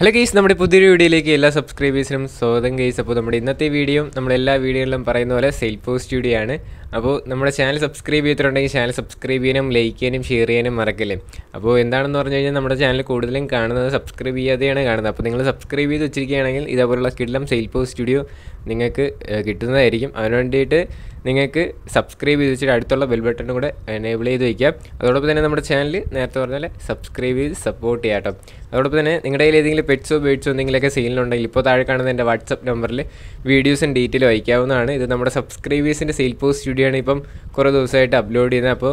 hello guys നമ്മുടെ പുതിയൊരു വീഡിയോയിലേക്ക് എല്ലാ സബ്സ്ക്രൈബേഴ്സിനും സ്വാഗതം ഗെയ്സ് അപ്പോൾ നമ്മുടെ ഇന്നത്തെ വീഡിയോ നമ്മളെല്ലാ വീഡിയോകളിലും പറയുന്ന പോലെ സെൽഫ് പോസ്റ്റ് വീഡിയോ ആണ് അപ്പോൾ നമ്മുടെ ചാനൽ സബ്സ്ക്രൈബ് ചെയ്തിട്ടുണ്ടെങ്കിൽ ചാനൽ സബ്സ്ക്രൈബ് ചെയ്യാനും ലൈക്ക് ചെയ്യാനും ഷെയർ ചെയ്യാനും മറക്കല്ലേ അപ്പോൾ എന്താണെന്ന് പറഞ്ഞു കഴിഞ്ഞാൽ നമ്മുടെ ചാനൽ കൂടുതലും കാണുന്നത് സബ്സ്ക്രൈബ് ചെയ്യാതെയാണ് കാണുന്നത് അപ്പോൾ നിങ്ങൾ സബ്സ്ക്രൈബ് ചെയ്ത് വെച്ചിരിക്കുകയാണെങ്കിൽ ഇതേപോലുള്ള കിഡ്ലം പോ സ്റ്റുഡിയോ നിങ്ങൾക്ക് കിട്ടുന്നതായിരിക്കും അതിനു വേണ്ടിയിട്ട് നിങ്ങൾക്ക് സബ്സ്ക്രൈബ് ചെയ്ത് വെച്ചിട്ട് അടുത്തുള്ള ബെൽ ബട്ടണും കൂടെ എനേബിൾ ചെയ്ത് വയ്ക്കുക അതോടൊപ്പം തന്നെ നമ്മുടെ ചാനൽ നേരത്തെ പറഞ്ഞാൽ സബ്സ്ക്രൈബ് ചെയ്ത് സപ്പോർട്ട് ചെയ്യാം കേട്ടോ അതോടൊപ്പം തന്നെ നിങ്ങളുടെ കയ്യിൽ ഏതെങ്കിലും പെറ്റ്സോ ബേഡ്സോ എന്തെങ്കിലുമൊക്കെ സെയിലുണ്ടെങ്കിൽ ഇപ്പോൾ താഴെ കാണുന്ന എൻ്റെ വാട്സപ്പ് നമ്പറിൽ വീഡിയോസും ഡീറ്റെയിൽ അയക്കാവുന്നതാണ് ഇത് നമ്മുടെ സബ്സ്ക്രൈബേഴ്സിൻ്റെ സെയിൽപോ സ്റ്റുഡിയോ വീഡിയോ ആണ് ഇപ്പം കുറേ ദിവസമായിട്ട് അപ്ലോഡ് ചെയ്യുന്നത് അപ്പോൾ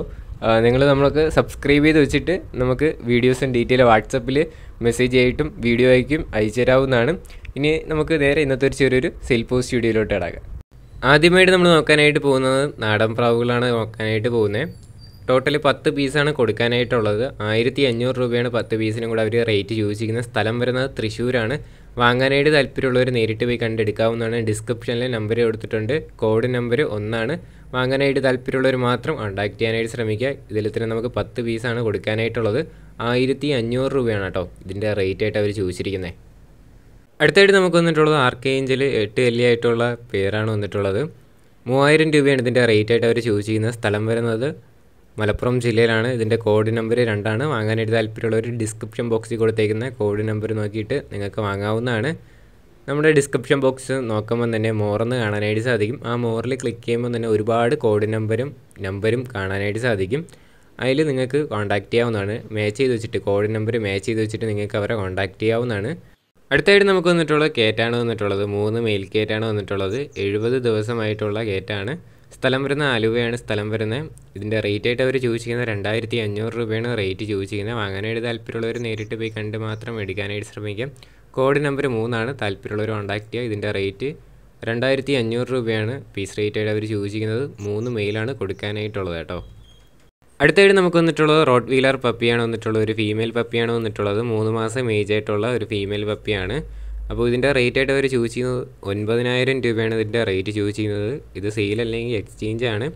നിങ്ങൾ നമ്മൾക്ക് സബ്സ്ക്രൈബ് ചെയ്ത് വെച്ചിട്ട് നമുക്ക് വീഡിയോസും ഡീറ്റെയിൽ വാട്സപ്പിൽ മെസ്സേജ് ആയിട്ടും വീഡിയോ അയക്കും അയച്ചു തരാവുന്നതാണ് ഇനി നമുക്ക് നേരെ ഇന്നത്തെ ഒരു ചെറിയൊരു സെൽഫോ സ്റ്റുഡിയോയിലോട്ട് ഇടാക്കാം ആദ്യമായിട്ട് നമ്മൾ നോക്കാനായിട്ട് പോകുന്നത് നാടൻ പ്രാവുകളാണ് നോക്കാനായിട്ട് പോകുന്നത് ടോട്ടൽ പത്ത് പീസാണ് കൊടുക്കാനായിട്ടുള്ളത് ആയിരത്തി അഞ്ഞൂറ് രൂപയാണ് പത്ത് പീസിനും കൂടെ അവർ റേറ്റ് ചോദിച്ചിരിക്കുന്നത് സ്ഥലം വരുന്നത് തൃശ്ശൂരാണ് വാങ്ങാനായിട്ട് താല്പര്യമുള്ളവർ നേരിട്ട് പോയി കണ്ടെടുക്കാവുന്നതാണ് ഡിസ്ക്രിപ്ഷനിലെ നമ്പർ കൊടുത്തിട്ടുണ്ട് കോഡ് നമ്പർ ഒന്നാണ് വാങ്ങാനായിട്ട് താല്പര്യമുള്ളവർ മാത്രം കോണ്ടാക്ട് ചെയ്യാനായിട്ട് ശ്രമിക്കുക ഇതിൽ തന്നെ നമുക്ക് പത്ത് പീസാണ് കൊടുക്കാനായിട്ടുള്ളത് ആയിരത്തി അഞ്ഞൂറ് രൂപയാണ് കേട്ടോ ഇതിൻ്റെ റേറ്റ് ആയിട്ട് അവർ ചോദിച്ചിരിക്കുന്നത് അടുത്തായിട്ട് നമുക്ക് വന്നിട്ടുള്ളത് ആർക്കേഞ്ചിൽ എട്ട് ആയിട്ടുള്ള പേരാണ് വന്നിട്ടുള്ളത് മൂവായിരം രൂപയാണ് ഇതിൻ്റെ റേറ്റ് ആയിട്ട് അവർ ചോദിച്ചിരിക്കുന്നത് സ്ഥലം വരുന്നത് മലപ്പുറം ജില്ലയിലാണ് ഇതിൻ്റെ കോഡ് നമ്പർ രണ്ടാണ് വാങ്ങാനായിട്ട് താല്പര്യമുള്ളവർ ഡിസ്ക്രിപ്ഷൻ ബോക്സിൽ കൊടുത്തേക്കുന്ന കോഡ് നമ്പർ നോക്കിയിട്ട് നിങ്ങൾക്ക് വാങ്ങാവുന്നതാണ് നമ്മുടെ ഡിസ്ക്രിപ്ഷൻ ബോക്സ് നോക്കുമ്പോൾ തന്നെ മോറെന്ന് കാണാനായിട്ട് സാധിക്കും ആ മോറിൽ ക്ലിക്ക് ചെയ്യുമ്പോൾ തന്നെ ഒരുപാട് കോഡ് നമ്പരും നമ്പരും കാണാനായിട്ട് സാധിക്കും അതിൽ നിങ്ങൾക്ക് കോൺടാക്റ്റ് ചെയ്യാവുന്നതാണ് മാച്ച് ചെയ്ത് വെച്ചിട്ട് കോഡ് നമ്പർ മാച്ച് ചെയ്ത് വെച്ചിട്ട് നിങ്ങൾക്ക് അവരെ കോൺടാക്റ്റ് ചെയ്യാവുന്നതാണ് അടുത്തായിട്ട് നമുക്ക് വന്നിട്ടുള്ള കേറ്റാണ് വന്നിട്ടുള്ളത് മൂന്ന് മെയിൽ കേറ്റാണ് വന്നിട്ടുള്ളത് എഴുപത് ദിവസമായിട്ടുള്ള കേറ്റാണ് സ്ഥലം വരുന്ന ആലുവയാണ് സ്ഥലം വരുന്നത് ഇതിൻ്റെ റേറ്റ് ആയിട്ട് അവർ ചോദിച്ചിരിക്കുന്നത് രണ്ടായിരത്തി അഞ്ഞൂറ് രൂപയാണ് റേറ്റ് ചോദിച്ചിരിക്കുന്നത് വാങ്ങാനായിട്ട് താല്പര്യമുള്ളവർ നേരിട്ട് പോയി കണ്ട് മാത്രം എടുക്കാനായിട്ട് ശ്രമിക്കാം കോഡ് നമ്പർ മൂന്നാണ് താല്പര്യമുള്ളവർ കോൺടാക്ട് ചെയ്യുക ഇതിൻ്റെ റേറ്റ് രണ്ടായിരത്തി അഞ്ഞൂറ് രൂപയാണ് പീസ് റേറ്റായിട്ട് അവർ ചോദിച്ചിരിക്കുന്നത് മൂന്ന് മെയിലാണ് കൊടുക്കാനായിട്ടുള്ളത് കേട്ടോ അടുത്തായിട്ട് നമുക്ക് വന്നിട്ടുള്ളത് റോഡ് വീലർ പപ്പിയാണ് വന്നിട്ടുള്ളത് ഒരു ഫീമെയിൽ പപ്പിയാണ് വന്നിട്ടുള്ളത് മൂന്ന് മാസം ഏജ് ആയിട്ടുള്ള ഒരു ഫീമെയിൽ പപ്പിയാണ് അപ്പോൾ ഇതിൻ്റെ റേറ്റ് ആയിട്ട് അവർ ചോദിച്ചിരുന്നത് ഒൻപതിനായിരം രൂപയാണ് ഇതിൻ്റെ റേറ്റ് ചോദിച്ചിരുന്നത് ഇത് സെയിൽ അല്ലെങ്കിൽ എക്സ്ചേഞ്ച് ആണ്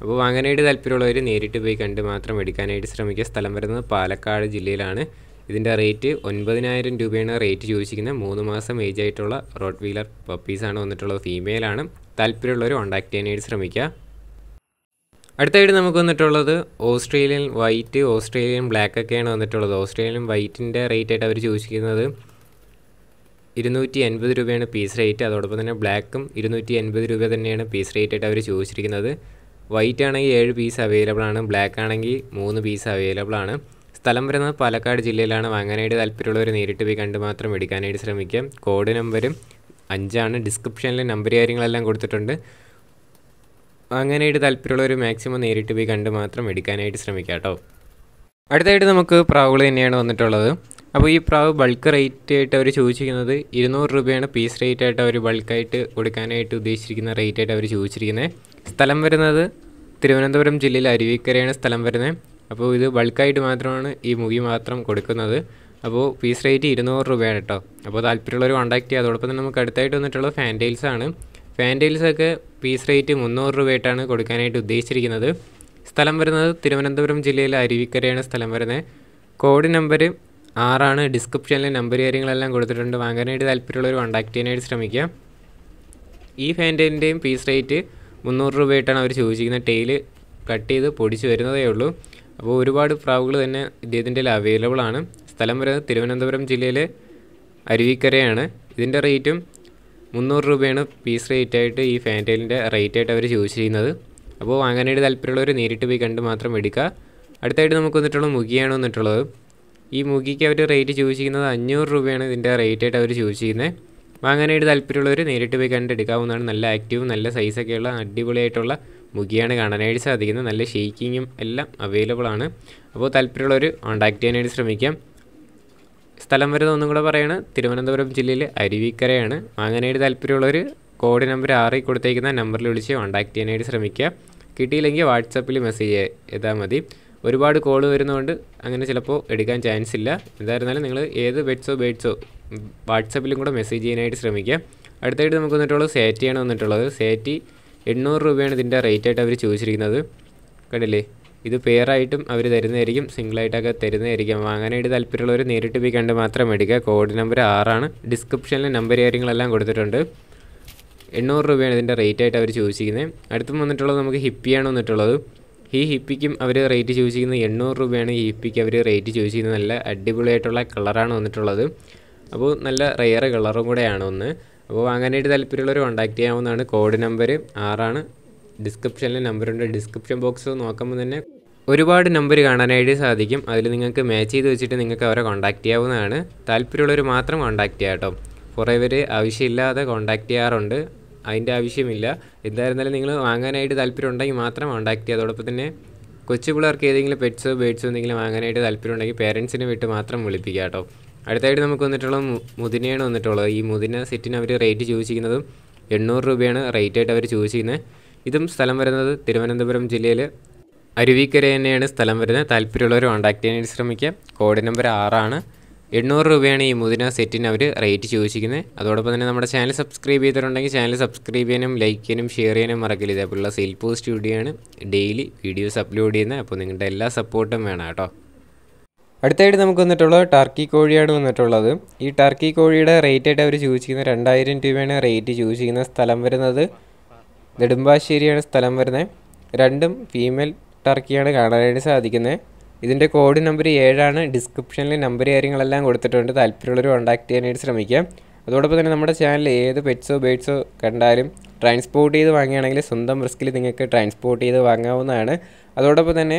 അപ്പോൾ വാങ്ങാനായിട്ട് താല്പര്യമുള്ളവർ നേരിട്ട് പോയി കണ്ട് മാത്രം എടുക്കാനായിട്ട് ശ്രമിക്കുക സ്ഥലം വരുന്നത് പാലക്കാട് ജില്ലയിലാണ് ഇതിൻ്റെ റേറ്റ് ഒൻപതിനായിരം രൂപയാണ് റേറ്റ് ചോദിച്ചിരിക്കുന്നത് മൂന്ന് മാസം ഏജ് ആയിട്ടുള്ള റോഡ് വീലർ പപ്പീസാണ് വന്നിട്ടുള്ളത് ഫീമെയിലാണ് താല്പര്യമുള്ളവർ കോണ്ടാക്ട് ചെയ്യാനായിട്ട് ശ്രമിക്കുക അടുത്തായിട്ട് നമുക്ക് വന്നിട്ടുള്ളത് ഓസ്ട്രേലിയൻ വൈറ്റ് ഓസ്ട്രേലിയൻ ബ്ലാക്ക് ഒക്കെയാണ് വന്നിട്ടുള്ളത് ഓസ്ട്രേലിയൻ വൈറ്റിൻ്റെ റേറ്റ് ആയിട്ട് അവർ ചോദിച്ചിരിക്കുന്നത് ഇരുന്നൂറ്റി എൺപത് രൂപയാണ് പീസ് റേറ്റ് അതോടൊപ്പം തന്നെ ബ്ലാക്കും ഇരുന്നൂറ്റി എൺപത് രൂപ തന്നെയാണ് പീസ് റേറ്റ് ആയിട്ട് അവർ ചോദിച്ചിരിക്കുന്നത് വൈറ്റ് ആണെങ്കിൽ ഏഴ് പീസ് അവൈലബിൾ ആണ് ബ്ലാക്ക് ആണെങ്കിൽ മൂന്ന് പീസ് അവൈലബിൾ ആണ് സ്ഥലം വരുന്നത് പാലക്കാട് ജില്ലയിലാണ് വാങ്ങാനായിട്ട് താല്പര്യമുള്ളവർ നേരിട്ട് പോയി കണ്ട് മാത്രം എടുക്കാനായിട്ട് ശ്രമിക്കുക കോഡ് നമ്പരും അഞ്ചാണ് ഡിസ്ക്രിപ്ഷനിൽ നമ്പർ കാര്യങ്ങളെല്ലാം കൊടുത്തിട്ടുണ്ട് വാങ്ങാനായിട്ട് താല്പര്യമുള്ളവർ മാക്സിമം നേരിട്ട് പോയി കണ്ട് മാത്രം എടുക്കാനായിട്ട് ശ്രമിക്കുക കേട്ടോ അടുത്തായിട്ട് നമുക്ക് പ്രാവുകൾ തന്നെയാണ് വന്നിട്ടുള്ളത് അപ്പോൾ ഈ പ്രാവ് ബൾക്ക് റേറ്റ് ആയിട്ട് അവർ ചോദിച്ചിരിക്കുന്നത് ഇരുന്നൂറ് രൂപയാണ് പീസ് റേറ്റ് ആയിട്ട് അവർ ബൾക്കായിട്ട് കൊടുക്കാനായിട്ട് ഉദ്ദേശിച്ചിരിക്കുന്ന റേറ്റ് ആയിട്ട് അവർ ചോദിച്ചിരിക്കുന്നത് സ്ഥലം വരുന്നത് തിരുവനന്തപുരം ജില്ലയിൽ അരുവിക്കരയാണ് സ്ഥലം വരുന്നത് അപ്പോൾ ഇത് ബൾക്കായിട്ട് മാത്രമാണ് ഈ മുഖി മാത്രം കൊടുക്കുന്നത് അപ്പോൾ ഫീസ് റേറ്റ് ഇരുന്നൂറ് രൂപയാണ് കേട്ടോ അപ്പോൾ താല്പര്യമുള്ളവർ കോൺടാക്ട് ചെയ്യുക അതോടൊപ്പം തന്നെ നമുക്ക് അടുത്തായിട്ട് വന്നിട്ടുള്ള ഫാൻ ടൈൽസാണ് ഫാൻ ടൈൽസൊക്കെ പീസ് റേറ്റ് മുന്നൂറ് രൂപയായിട്ടാണ് കൊടുക്കാനായിട്ട് ഉദ്ദേശിച്ചിരിക്കുന്നത് സ്ഥലം വരുന്നത് തിരുവനന്തപുരം ജില്ലയിലെ അരുവിക്കരയാണ് സ്ഥലം വരുന്നത് കോഡ് നമ്പർ ആറാണ് ഡിസ്ക്രിപ്ഷനിലെ നമ്പർ കാര്യങ്ങളെല്ലാം കൊടുത്തിട്ടുണ്ട് വാങ്ങാനായിട്ട് താല്പര്യമുള്ളവർ കോൺടാക്ട് ചെയ്യാനായിട്ട് ശ്രമിക്കുക ഈ ഫാൻറ്റേൻ്റെയും ഫീസ് റേറ്റ് മുന്നൂറ് രൂപയായിട്ടാണ് അവർ ചോദിച്ചിരിക്കുന്നത് ടെയിൽ കട്ട് ചെയ്ത് പൊടിച്ച് വരുന്നതേ ഉള്ളൂ അപ്പോൾ ഒരുപാട് പ്രാവുകൾ തന്നെ ഇദ്ദേഹത്തിൻ്റെ അവൈലബിൾ ആണ് സ്ഥലം വരുന്നത് തിരുവനന്തപുരം ജില്ലയിലെ അരുവിക്കരയാണ് ഇതിൻ്റെ റേറ്റും മുന്നൂറ് രൂപയാണ് പീസ് റേറ്റായിട്ട് ഈ ഫാൻറ്റൈലിൻ്റെ റേറ്റായിട്ട് അവർ ചോദിച്ചു ചെയ്യുന്നത് അപ്പോൾ വാങ്ങാനായിട്ട് താല്പര്യമുള്ളവർ നേരിട്ട് പോയി കണ്ട് മാത്രം എടുക്കുക അടുത്തായിട്ട് നമുക്ക് വന്നിട്ടുള്ള മുഖിയാണ് വന്നിട്ടുള്ളത് ഈ മുഖിക്ക് അവർ റേറ്റ് ചോദിച്ചിരിക്കുന്നത് അഞ്ഞൂറ് രൂപയാണ് ഇതിൻ്റെ റേറ്റായിട്ട് അവർ ചോദിച്ചിരിക്കുന്നത് വാങ്ങാനായിട്ട് താല്പര്യമുള്ളവർ നേരിട്ട് പോയി കണ്ടെടുക്കാവുന്നതാണ് നല്ല ആക്റ്റീവും നല്ല സൈസൊക്കെയുള്ള അടിപൊളിയായിട്ടുള്ള മുഖിയാണ് കാണാനായിട്ട് സാധിക്കുന്നത് നല്ല ഷെയ്ക്കിങ്ങും എല്ലാം അവൈലബിൾ ആണ് അപ്പോൾ താല്പര്യമുള്ളവർ കോൺടാക്ട് ചെയ്യാനായിട്ട് ശ്രമിക്കാം സ്ഥലം വരുന്ന ഒന്നും കൂടെ പറയണ തിരുവനന്തപുരം ജില്ലയിലെ അരുവിക്കരയാണ് വാങ്ങാനായിട്ട് താല്പര്യമുള്ളവർ കോഡ് നമ്പർ ആറിൽ കൊടുത്തേക്കുന്ന നമ്പറിൽ വിളിച്ച് കോൺടാക്ട് ചെയ്യാനായിട്ട് ശ്രമിക്കുക കിട്ടിയില്ലെങ്കിൽ വാട്സപ്പിൽ മെസ്സേജ് ചെയ്താൽ മതി ഒരുപാട് കോൾ വരുന്നതുകൊണ്ട് അങ്ങനെ ചിലപ്പോൾ എടുക്കാൻ ചാൻസ് ഇല്ല എന്തായിരുന്നാലും നിങ്ങൾ ഏത് ബെഡ്സോ ബെഡ്സോ വാട്സപ്പിലും കൂടെ മെസ്സേജ് ചെയ്യാനായിട്ട് ശ്രമിക്കുക അടുത്തായിട്ട് നമുക്ക് വന്നിട്ടുള്ളത് സേറ്റിയാണ് വന്നിട്ടുള്ളത് സേറ്റി എണ്ണൂറ് രൂപയാണ് ഇതിൻ്റെ റേറ്റ് ആയിട്ട് അവർ ചോദിച്ചിരിക്കുന്നത് കണ്ടില്ലേ ഇത് പെയറായിട്ടും അവർ തരുന്നതായിരിക്കും സിംഗിളായിട്ടൊക്കെ തരുന്നതായിരിക്കും വാങ്ങാനായിട്ട് താല്പര്യമുള്ളവർ നേരിട്ട് പോയി കണ്ട് മാത്രം മേടിക്കുക കോഡ് നമ്പർ ആറാണ് ഡിസ്ക്രിപ്ഷനിൽ നമ്പർ കാര്യങ്ങളെല്ലാം കൊടുത്തിട്ടുണ്ട് എണ്ണൂറ് രൂപയാണ് ഇതിൻ്റെ റേറ്റ് ആയിട്ട് അവർ ചോദിച്ചിരിക്കുന്നത് അടുത്തും വന്നിട്ടുള്ളത് നമുക്ക് ഹിപ്പിയാണ് വന്നിട്ടുള്ളത് ഈ ഹിപ്പിക്കും അവർ റേറ്റ് ചോദിച്ചിരിക്കുന്നത് എണ്ണൂറ് രൂപയാണ് ഈ ഹിപ്പിക്ക് അവർ റേറ്റ് ചോദിച്ചിരിക്കുന്നത് നല്ല അടിപൊളിയായിട്ടുള്ള കളറാണ് വന്നിട്ടുള്ളത് അപ്പോൾ നല്ല റെയർ കളറും കൂടെയാണ് ഒന്ന് അപ്പോൾ വാങ്ങാനായിട്ട് താല്പര്യമുള്ളവർ കോണ്ടാക്ട് ചെയ്യാവുന്നതാണ് കോഡ് നമ്പർ ആറാണ് ഡിസ്ക്രിപ്ഷനിൽ നമ്പറുണ്ട് ഡിസ്ക്രിപ്ഷൻ ബോക്സ് നോക്കുമ്പോൾ തന്നെ ഒരുപാട് നമ്പർ കാണാനായിട്ട് സാധിക്കും അതിൽ നിങ്ങൾക്ക് മാച്ച് ചെയ്ത് വെച്ചിട്ട് നിങ്ങൾക്ക് അവരെ കോണ്ടാക്ട് ചെയ്യാവുന്നതാണ് താല്പര്യമുള്ളവർ മാത്രം കോണ്ടാക്ട് ചെയ്യാം കേട്ടോ കുറേ പേര് ആവശ്യമില്ലാതെ കോണ്ടാക്ട് ചെയ്യാറുണ്ട് അതിൻ്റെ ആവശ്യമില്ല എന്തായിരുന്നാലും നിങ്ങൾ വാങ്ങാനായിട്ട് താല്പര്യം ഉണ്ടെങ്കിൽ മാത്രം കോണ്ടാക്ട് ചെയ്യുക അതോടൊപ്പം തന്നെ കൊച്ചു പിള്ളേർക്ക് ഏതെങ്കിലും പെറ്റ്സോ ബേഡ്സോ എന്തെങ്കിലും വാങ്ങാനായിട്ട് താല്പര്യം ഉണ്ടെങ്കിൽ പേരൻസിനെ വിട്ട് മാത്രം വിളിപ്പിക്കാം കേട്ടോ അടുത്തായിട്ട് നമുക്ക് വന്നിട്ടുള്ള മുതിനയാണ് വന്നിട്ടുള്ളത് ഈ മുതിന സെറ്റിന് അവർ റേറ്റ് ചോദിച്ചിരിക്കുന്നതും എണ്ണൂറ് രൂപയാണ് റേറ്റായിട്ട് അവർ ചോദിച്ചിരിക്കുന്നത് ഇതും സ്ഥലം വരുന്നത് തിരുവനന്തപുരം ജില്ലയിൽ അരുവിക്കര തന്നെയാണ് സ്ഥലം വരുന്നത് താല്പര്യമുള്ളവർ കോൺടാക്ട് ചെയ്യാനായിട്ട് ശ്രമിക്കുക കോഡ് നമ്പർ ആറാണ് എണ്ണൂറ് രൂപയാണ് ഈ മുതിന സെറ്റിന് അവർ റേറ്റ് ചോദിച്ചിരിക്കുന്നത് അതോടൊപ്പം തന്നെ നമ്മുടെ ചാനൽ സബ്സ്ക്രൈബ് ചെയ്തിട്ടുണ്ടെങ്കിൽ ചാനൽ സബ്സ്ക്രൈബ് ചെയ്യാനും ലൈക്ക് ചെയ്യാനും ഷെയർ ചെയ്യാനും മറക്കില്ല ഇതേപോലുള്ള സെയിൽ പോസ്റ്റ് സ്റ്റുഡിയോ ആണ് ഡെയിലി വീഡിയോസ് അപ്ലോഡ് ചെയ്യുന്നത് അപ്പോൾ നിങ്ങളുടെ എല്ലാ സപ്പോർട്ടും വേണം കേട്ടോ അടുത്തായിട്ട് നമുക്ക് വന്നിട്ടുള്ളത് ടർക്കി കോഴിയാണ് വന്നിട്ടുള്ളത് ഈ ടർക്കി കോഴിയുടെ റേറ്റായിട്ട് അവർ ചോദിച്ചിരിക്കുന്നത് രണ്ടായിരം രൂപയാണ് റേറ്റ് ചോദിച്ചിരിക്കുന്ന സ്ഥലം വരുന്നത് നെടുമ്പാശ്ശേരിയാണ് സ്ഥലം വരുന്നത് രണ്ടും ഫീമെയിൽ ടർക്കിയാണ് കാണാനായിട്ട് സാധിക്കുന്നത് ഇതിൻ്റെ കോഡ് നമ്പർ ഏഴാണ് ഡിസ്ക്രിപ്ഷനിൽ നമ്പർ കാര്യങ്ങളെല്ലാം കൊടുത്തിട്ടുണ്ട് താല്പര്യമുള്ളവർ കോൺടാക്ട് ചെയ്യാനായിട്ട് ശ്രമിക്കുക അതോടൊപ്പം തന്നെ നമ്മുടെ ചാനൽ ഏത് പെറ്റ്സോ ബേഡ്സോ കണ്ടാലും ട്രാൻസ്പോർട്ട് ചെയ്ത് വാങ്ങുകയാണെങ്കിൽ സ്വന്തം റിസ്കിൽ നിങ്ങൾക്ക് ട്രാൻസ്പോർട്ട് ചെയ്ത് വാങ്ങാവുന്നതാണ് അതോടൊപ്പം തന്നെ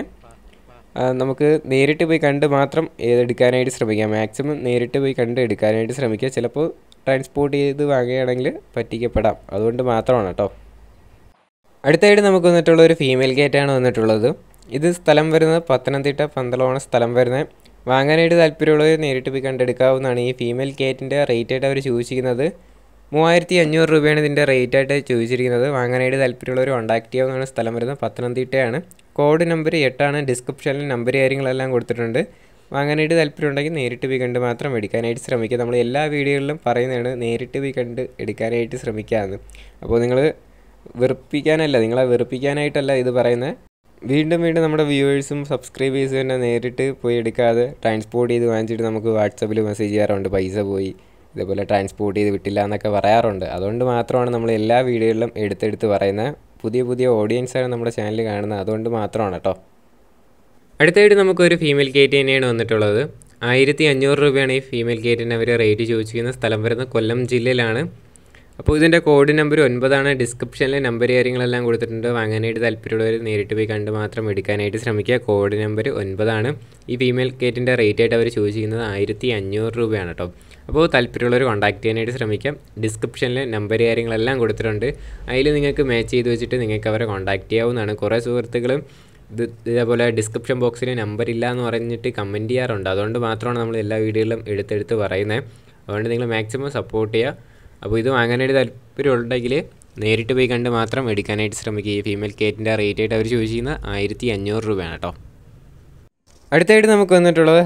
നമുക്ക് നേരിട്ട് പോയി കണ്ട് മാത്രം എടുക്കാനായിട്ട് ശ്രമിക്കാം മാക്സിമം നേരിട്ട് പോയി കണ്ട് എടുക്കാനായിട്ട് ശ്രമിക്കുക ചിലപ്പോൾ ട്രാൻസ്പോർട്ട് ചെയ്ത് വാങ്ങുകയാണെങ്കിൽ പറ്റിക്കപ്പെടാം അതുകൊണ്ട് മാത്രമാണ് കേട്ടോ അടുത്തായിട്ട് നമുക്ക് വന്നിട്ടുള്ള ഒരു ഫീമെയിൽ ഗേറ്റാണ് വന്നിട്ടുള്ളത് ഇത് സ്ഥലം വരുന്നത് പത്തനംതിട്ട പന്തളമാണ് സ്ഥലം വരുന്നത് വാങ്ങാനായിട്ട് താല്പര്യമുള്ളവർ നേരിട്ട് പോയി കണ്ടെടുക്കാവുന്നതാണ് ഈ ഫീമെയിൽ ഗേറ്റിൻ്റെ റേറ്റായിട്ട് അവർ ചോദിച്ചിരിക്കുന്നത് മൂവായിരത്തി അഞ്ഞൂറ് രൂപയാണ് ഇതിൻ്റെ റേറ്റായിട്ട് ചോദിച്ചിരിക്കുന്നത് വാങ്ങാനായിട്ട് താല്പര്യമുള്ളവർ കോൺടാക്ട് ചെയ്യാവുന്നതാണ് സ്ഥലം വരുന്നത് പത്തനംതിട്ടയാണ് കോഡ് നമ്പർ എട്ടാണ് ഡിസ്ക്രിപ്ഷനിൽ നമ്പർ കാര്യങ്ങളെല്ലാം കൊടുത്തിട്ടുണ്ട് വാങ്ങാനായിട്ട് താല്പര്യമുണ്ടെങ്കിൽ നേരിട്ട് പോയി കണ്ട് മാത്രം എടുക്കാനായിട്ട് ശ്രമിക്കുക നമ്മൾ എല്ലാ വീഡിയോകളിലും പറയുന്നതാണ് നേരിട്ട് പോയി കണ്ട് എടുക്കാനായിട്ട് ശ്രമിക്കാമെന്ന് അപ്പോൾ നിങ്ങൾ വെറുപ്പിക്കാനല്ല നിങ്ങളെ വെറുപ്പിക്കാനായിട്ടല്ല ഇത് പറയുന്നത് വീണ്ടും വീണ്ടും നമ്മുടെ വ്യൂവേഴ്സും സബ്സ്ക്രൈബേഴ്സും തന്നെ നേരിട്ട് പോയി എടുക്കാതെ ട്രാൻസ്പോർട്ട് ചെയ്ത് വാങ്ങിച്ചിട്ട് നമുക്ക് വാട്സപ്പിൽ മെസ്സേജ് ചെയ്യാറുണ്ട് പൈസ പോയി ഇതേപോലെ ട്രാൻസ്പോർട്ട് ചെയ്ത് വിട്ടില്ല എന്നൊക്കെ പറയാറുണ്ട് അതുകൊണ്ട് മാത്രമാണ് നമ്മൾ എല്ലാ വീഡിയോകളിലും എടുത്തെടുത്ത് പറയുന്നത് പുതിയ പുതിയ ഓഡിയൻസാണ് നമ്മുടെ ചാനൽ കാണുന്നത് അതുകൊണ്ട് മാത്രമാണ് കേട്ടോ അടുത്തായിട്ട് നമുക്കൊരു ഫീമെയിൽ കേറ്റ് തന്നെയാണ് വന്നിട്ടുള്ളത് ആയിരത്തി അഞ്ഞൂറ് രൂപയാണ് ഈ ഫീമെയിൽ കേറ്റിന് അവർ റേറ്റ് ചോദിച്ചിരിക്കുന്ന സ്ഥലം വരുന്നത് കൊല്ലം ജില്ലയിലാണ് അപ്പോൾ ഇതിൻ്റെ കോഡ് നമ്പർ ഒൻപതാണ് ഡിസ്ക്രിപ്ഷനിലെ നമ്പർ കാര്യങ്ങളെല്ലാം കൊടുത്തിട്ടുണ്ട് വാങ്ങാനായിട്ട് താല്പര്യമുള്ളവർ നേരിട്ട് പോയി കണ്ട് മാത്രം എടുക്കാനായിട്ട് ശ്രമിക്കുക കോഡ് നമ്പർ ഒൻപതാണ് ഈ ഫീമെയിൽ കേറ്റിൻ്റെ റേറ്റ് ആയിട്ട് അവർ ചോദിച്ചിരിക്കുന്നത് ആയിരത്തി അഞ്ഞൂറ് രൂപയാണ് കേട്ടോ അപ്പോൾ താല്പര്യമുള്ളവർ കോൺടാക്ട് ചെയ്യാനായിട്ട് ശ്രമിക്കാം ഡിസ്ക്രിപ്ഷനിൽ നമ്പർ കാര്യങ്ങളെല്ലാം കൊടുത്തിട്ടുണ്ട് അതിൽ നിങ്ങൾക്ക് മാച്ച് ചെയ്ത് വെച്ചിട്ട് നിങ്ങൾക്ക് അവരെ കോൺടാക്ട് ചെയ്യാവുന്നതാണ് കുറേ സുഹൃത്തുക്കളും ഇത് ഇതേപോലെ ഡിസ്ക്രിപ്ഷൻ ബോക്സിൽ നമ്പർ ഇല്ല എന്ന് പറഞ്ഞിട്ട് കമൻറ്റ് ചെയ്യാറുണ്ട് അതുകൊണ്ട് മാത്രമാണ് നമ്മൾ എല്ലാ വീഡിയോയിലും എടുത്തെടുത്ത് പറയുന്നത് അതുകൊണ്ട് നിങ്ങൾ മാക്സിമം സപ്പോർട്ട് ചെയ്യുക അപ്പോൾ ഇത് വാങ്ങാനായിട്ട് ഉണ്ടെങ്കിൽ നേരിട്ട് പോയി കണ്ട് മാത്രം എടുക്കാനായിട്ട് ശ്രമിക്കുക ഈ ഫീമെയിൽ കേറ്റിൻ്റെ ആയിട്ട് അവർ ചോദിച്ചിരുന്ന ആയിരത്തി അഞ്ഞൂറ് രൂപയാണ് കേട്ടോ അടുത്തായിട്ട് നമുക്ക് വന്നിട്ടുള്ളത്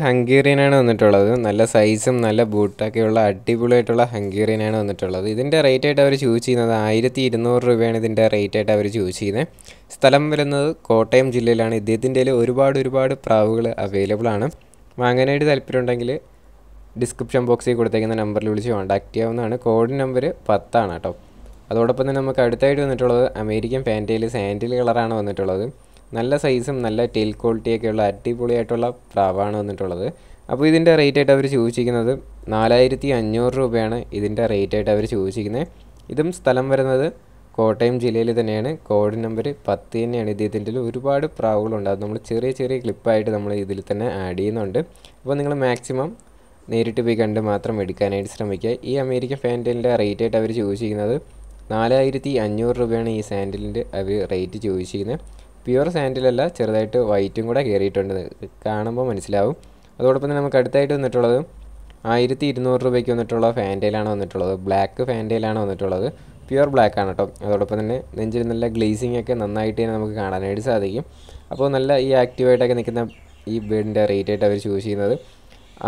ആണ് വന്നിട്ടുള്ളത് നല്ല സൈസും നല്ല ബൂട്ടൊക്കെയുള്ള അടിപൊളിയായിട്ടുള്ള ആണ് വന്നിട്ടുള്ളത് ഇതിൻ്റെ റേറ്റ് ആയിട്ട് അവർ ചൂസ് ചെയ്യുന്നത് ആയിരത്തി ഇരുന്നൂറ് രൂപയാണ് ഇതിൻ്റെ റേറ്റ് ആയിട്ട് അവർ ചൂസ് ചെയ്യുന്നത് സ്ഥലം വരുന്നത് കോട്ടയം ജില്ലയിലാണ് ഇദ്ദേഹത്തിൻ്റെ ഒരുപാട് ഒരുപാട് പ്രാവുകൾ അവൈലബിൾ ആണ് വാങ്ങാനായിട്ട് താല്പര്യമുണ്ടെങ്കിൽ ഡിസ്ക്രിപ്ഷൻ ബോക്സിൽ കൊടുത്തേക്കുന്ന നമ്പറിൽ വിളിച്ച് കോൺടാക്റ്റ് ചെയ്യാവുന്നതാണ് കോഡ് നമ്പർ പത്താണ് കേട്ടോ അതോടൊപ്പം തന്നെ നമുക്ക് അടുത്തായിട്ട് വന്നിട്ടുള്ളത് അമേരിക്കൻ പാൻറ്റയിൽ സാൻഡിൽ കളറാണ് വന്നിട്ടുള്ളത് നല്ല സൈസും നല്ല ടെയിൽ ക്വാളിറ്റിയൊക്കെയുള്ള അടിപൊളിയായിട്ടുള്ള പ്രാവാണ് വന്നിട്ടുള്ളത് അപ്പോൾ ഇതിൻ്റെ റേറ്റ് ആയിട്ട് അവർ ചോദിച്ചിരിക്കുന്നത് നാലായിരത്തി അഞ്ഞൂറ് രൂപയാണ് ഇതിൻ്റെ റേറ്റ് ആയിട്ട് അവർ ചോദിച്ചിരിക്കുന്നത് ഇതും സ്ഥലം വരുന്നത് കോട്ടയം ജില്ലയിൽ തന്നെയാണ് കോഡ് നമ്പർ പത്ത് തന്നെയാണ് ഇതിൻ്റെ ഒരുപാട് അത് നമ്മൾ ചെറിയ ചെറിയ ക്ലിപ്പായിട്ട് നമ്മൾ ഇതിൽ തന്നെ ആഡ് ചെയ്യുന്നുണ്ട് അപ്പോൾ നിങ്ങൾ മാക്സിമം നേരിട്ട് പോയി കണ്ട് മാത്രം എടുക്കാനായിട്ട് ശ്രമിക്കുക ഈ അമേരിക്കൻ ഫാൻഡലിൻ്റെ റേറ്റ് ആയിട്ട് അവർ ചോദിച്ചിരിക്കുന്നത് നാലായിരത്തി അഞ്ഞൂറ് രൂപയാണ് ഈ സാൻഡലിൻ്റെ അവർ റേറ്റ് ചോദിച്ചിരിക്കുന്നത് പ്യുവർ സാൻഡിലല്ല ചെറുതായിട്ട് വൈറ്റും കൂടെ കയറിയിട്ടുണ്ട് കാണുമ്പോൾ മനസ്സിലാവും അതോടൊപ്പം തന്നെ നമുക്ക് അടുത്തായിട്ട് വന്നിട്ടുള്ളത് ആയിരത്തി ഇരുന്നൂറ് രൂപയ്ക്ക് വന്നിട്ടുള്ള ഫാൻറ്റയിലാണ് വന്നിട്ടുള്ളത് ബ്ലാക്ക് ഫാൻറ്റയിലാണ് വന്നിട്ടുള്ളത് പ്യുവർ ബ്ലാക്ക് ആണ് കേട്ടോ അതോടൊപ്പം തന്നെ നെഞ്ചിൽ നല്ല ഗ്ലേസിംഗ് ഒക്കെ നന്നായിട്ട് തന്നെ നമുക്ക് കാണാനായിട്ട് സാധിക്കും അപ്പോൾ നല്ല ഈ ആക്റ്റീവായിട്ടൊക്കെ നിൽക്കുന്ന ഈ ബേഡിൻ്റെ ആയിട്ട് അവർ ചൂസ് ചെയ്യുന്നത്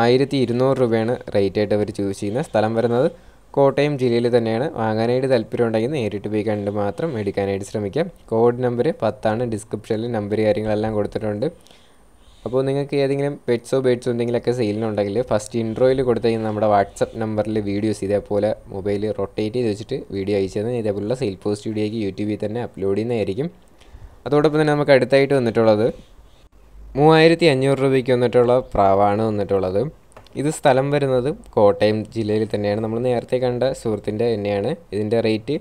ആയിരത്തി ഇരുന്നൂറ് രൂപയാണ് ആയിട്ട് അവർ ചൂസ് ചെയ്യുന്നത് സ്ഥലം വരുന്നത് കോട്ടയം ജില്ലയിൽ തന്നെയാണ് വാങ്ങാനായിട്ട് താല്പര്യമുണ്ടെങ്കിൽ നേരിട്ട് പോയി കണ്ട് മാത്രം മേടിക്കാനായിട്ട് ശ്രമിക്കാം കോഡ് നമ്പർ പത്താണ് ഡിസ്ക്രിപ്ഷനിൽ നമ്പർ കാര്യങ്ങളെല്ലാം കൊടുത്തിട്ടുണ്ട് അപ്പോൾ നിങ്ങൾക്ക് ഏതെങ്കിലും പെറ്റ്സോ ബേഡ്സോ എന്തെങ്കിലുമൊക്കെ സെയിലിനുണ്ടെങ്കിൽ ഫസ്റ്റ് ഇൻട്രോയിൽ കൊടുത്തുകഴിഞ്ഞാൽ നമ്മുടെ വാട്സപ്പ് നമ്പറിൽ വീഡിയോസ് ഇതേപോലെ മൊബൈൽ റൊട്ടേറ്റ് ചെയ്ത് വെച്ചിട്ട് വീഡിയോ അയച്ചു തന്നെ ഇതേപോലുള്ള സെയിൽ പോസ്റ്റ് വീഡിയോയ്ക്ക് യൂട്യൂബിൽ തന്നെ അപ്ലോഡ് ചെയ്യുന്നതായിരിക്കും അതോടൊപ്പം തന്നെ നമുക്ക് അടുത്തായിട്ട് വന്നിട്ടുള്ളത് മൂവായിരത്തി അഞ്ഞൂറ് രൂപയ്ക്ക് വന്നിട്ടുള്ള പ്രാവാണ് വന്നിട്ടുള്ളത് ഇത് സ്ഥലം വരുന്നത് കോട്ടയം ജില്ലയിൽ തന്നെയാണ് നമ്മൾ നേരത്തെ കണ്ട സുഹൃത്തിൻ്റെ തന്നെയാണ് ഇതിൻ്റെ റേറ്റ്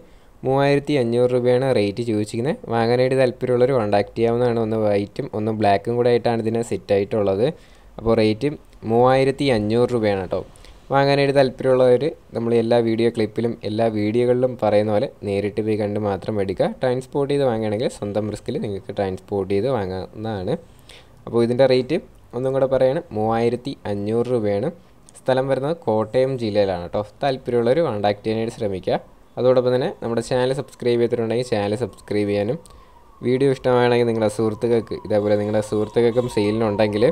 മൂവായിരത്തി അഞ്ഞൂറ് രൂപയാണ് റേറ്റ് ചോദിച്ചിരിക്കുന്നത് വാങ്ങാനായിട്ട് താല്പര്യമുള്ളവർ കോൺടാക്ട് ചെയ്യാവുന്നതാണ് ഒന്ന് വൈറ്റും ഒന്ന് ബ്ലാക്കും കൂടെ ആയിട്ടാണ് ഇതിന് സെറ്റ് ആയിട്ടുള്ളത് അപ്പോൾ റേറ്റ് മൂവായിരത്തി അഞ്ഞൂറ് രൂപയാണ് കേട്ടോ വാങ്ങാനായിട്ട് താല്പര്യമുള്ളവർ നമ്മൾ എല്ലാ വീഡിയോ ക്ലിപ്പിലും എല്ലാ വീഡിയോകളിലും പറയുന്ന പോലെ നേരിട്ട് പോയി കണ്ട് മാത്രം മേടിക്കുക ട്രാൻസ്പോർട്ട് ചെയ്ത് വാങ്ങുകയാണെങ്കിൽ സ്വന്തം റിസ്കിൽ നിങ്ങൾക്ക് ട്രാൻസ്പോർട്ട് ചെയ്ത് വാങ്ങാവുന്നതാണ് അപ്പോൾ ഇതിൻ്റെ റേറ്റ് ഒന്നും കൂടെ പറയാണ് മൂവായിരത്തി അഞ്ഞൂറ് രൂപയാണ് സ്ഥലം വരുന്നത് കോട്ടയം ജില്ലയിലാണ് കേട്ടോ താല്പര്യമുള്ളവർ കോണ്ടാക്ട് ചെയ്യാനായിട്ട് ശ്രമിക്കുക അതോടൊപ്പം തന്നെ നമ്മുടെ ചാനൽ സബ്സ്ക്രൈബ് ചെയ്തിട്ടുണ്ടെങ്കിൽ ചാനൽ സബ്സ്ക്രൈബ് ചെയ്യാനും വീഡിയോ ഇഷ്ടമാണെങ്കിൽ നിങ്ങളുടെ സുഹൃത്തുക്കൾക്ക് ഇതേപോലെ നിങ്ങളുടെ സുഹൃത്തുക്കൾക്കും സെയിലിനുണ്ടെങ്കിൽ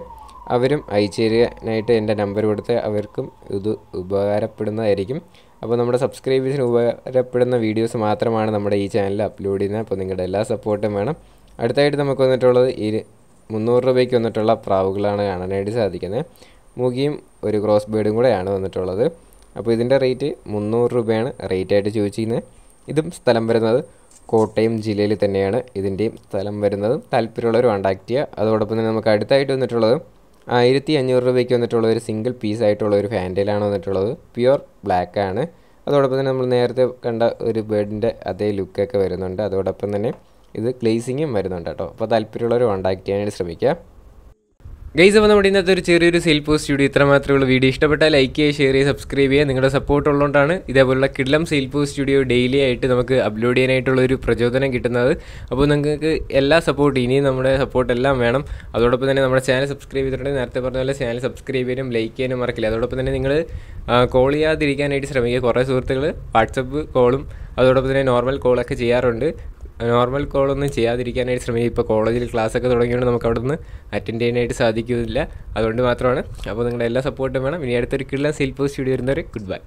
അവരും അയച്ചു തരാനായിട്ട് എൻ്റെ നമ്പർ കൊടുത്ത് അവർക്കും ഇത് ഉപകാരപ്പെടുന്നതായിരിക്കും അപ്പോൾ നമ്മുടെ സബ്സ്ക്രൈബേഴ്സിന് ഉപകാരപ്പെടുന്ന വീഡിയോസ് മാത്രമാണ് നമ്മുടെ ഈ ചാനലിൽ അപ്ലോഡ് ചെയ്യുന്നത് അപ്പോൾ നിങ്ങളുടെ എല്ലാ സപ്പോർട്ടും വേണം അടുത്തായിട്ട് നമുക്ക് വന്നിട്ടുള്ളത് ഈ മുന്നൂറ് രൂപയ്ക്ക് വന്നിട്ടുള്ള പ്രാവുകളാണ് കാണാനായിട്ട് സാധിക്കുന്നത് മുഖിയും ഒരു ക്രോസ് ബേഡും കൂടെയാണ് വന്നിട്ടുള്ളത് അപ്പോൾ ഇതിൻ്റെ റേറ്റ് മുന്നൂറ് രൂപയാണ് റേറ്റായിട്ട് ചോദിച്ചിരുന്നത് ഇതും സ്ഥലം വരുന്നത് കോട്ടയം ജില്ലയിൽ തന്നെയാണ് ഇതിൻ്റെയും സ്ഥലം വരുന്നത് താല്പര്യമുള്ളവർ കോണ്ടാക്ട് ചെയ്യുക അതോടൊപ്പം തന്നെ നമുക്ക് അടുത്തായിട്ട് വന്നിട്ടുള്ളത് ആയിരത്തി അഞ്ഞൂറ് രൂപയ്ക്ക് വന്നിട്ടുള്ള ഒരു സിംഗിൾ പീസ് ആയിട്ടുള്ള ഒരു ഹാൻഡിലാണ് വന്നിട്ടുള്ളത് പ്യുവർ ബ്ലാക്ക് ആണ് അതോടൊപ്പം തന്നെ നമ്മൾ നേരത്തെ കണ്ട ഒരു ബേഡിൻ്റെ അതേ ലുക്കൊക്കെ വരുന്നുണ്ട് അതോടൊപ്പം തന്നെ ഇത് ഗ്ലേസിങ്ങും വരുന്നുണ്ട് കേട്ടോ അപ്പോൾ താല്പര്യമുള്ളവർ കോൺടാക്ട് ചെയ്യാനായിട്ട് ശ്രമിക്കുക ഗൈസ് അപ്പോൾ നമ്മുടെ ഇന്നത്തെ ഒരു ചെറിയൊരു സെയിൽ പോസ്റ്റ് സ്റ്റുഡിയോ ഇത്ര മാത്രമേ ഉള്ളൂ വീഡിയോ ഇഷ്ടപ്പെട്ടാൽ ലൈക്ക് ചെയ്യുക ഷെയർ ചെയ്യുക സബ്സ്ക്രൈബ് ചെയ്യുക നിങ്ങളുടെ സപ്പോർട്ട് ഉള്ളതുകൊണ്ടാണ് ഇതേപോലുള്ള കിഡ്ലം സെയിൽ പോസ്റ്റ് സ്റ്റുഡിയോ ഡെയിലി ആയിട്ട് നമുക്ക് അപ്ലോഡ് ചെയ്യാനായിട്ടുള്ള ഒരു പ്രചോദനം കിട്ടുന്നത് അപ്പോൾ നിങ്ങൾക്ക് എല്ലാ സപ്പോർട്ട് ഇനിയും നമ്മുടെ സപ്പോർട്ട് എല്ലാം വേണം അതോടൊപ്പം തന്നെ നമ്മുടെ ചാനൽ സബ്സ്ക്രൈബ് ചെയ്തിട്ടുണ്ടെങ്കിൽ നേരത്തെ പറഞ്ഞ പോലെ ചാനൽ സബ്സ്ക്രൈബ് ചെയ്യാനും ലൈക്ക് ചെയ്യാനും മറക്കില്ല അതോടൊപ്പം തന്നെ നിങ്ങൾ കോൾ ചെയ്യാതിരിക്കാനായിട്ട് ശ്രമിക്കുക കുറേ സുഹൃത്തുക്കൾ വാട്സപ്പ് കോളും അതോടൊപ്പം തന്നെ നോർമൽ കോളൊക്കെ ചെയ്യാറുണ്ട് നോർമൽ കോളൊന്നും ചെയ്യാതിരിക്കാനായിട്ട് ശ്രമിക്കുക ഇപ്പോൾ കോളേജിൽ ക്ലാസ്സൊക്കെ തുടങ്ങിയോണ്ട് നമുക്ക് അവിടെ നിന്ന് അറ്റൻഡ് ചെയ്യാനായിട്ട് സാധിക്കുന്നില്ല അതുകൊണ്ട് മാത്രമാണ് അപ്പോൾ നിങ്ങളുടെ എല്ലാ സപ്പോർട്ടും വേണം ഇനി അടുത്തൊരു കിള്ള സെയിൽ പോസ്റ്റ് വീഡിയോ വരുന്നവരെ ഗുഡ് ബൈ